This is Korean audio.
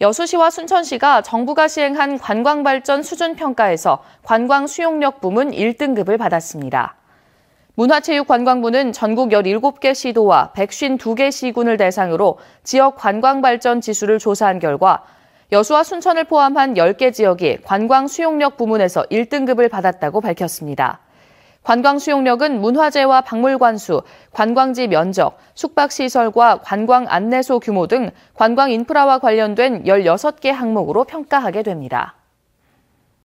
여수시와 순천시가 정부가 시행한 관광발전 수준평가에서 관광 수용력 부문 1등급을 받았습니다. 문화체육관광부는 전국 17개 시도와 152개 시군을 대상으로 지역 관광발전 지수를 조사한 결과 여수와 순천을 포함한 10개 지역이 관광 수용력 부문에서 1등급을 받았다고 밝혔습니다. 관광 수용력은 문화재와 박물관수, 관광지 면적, 숙박시설과 관광 안내소 규모 등 관광 인프라와 관련된 16개 항목으로 평가하게 됩니다.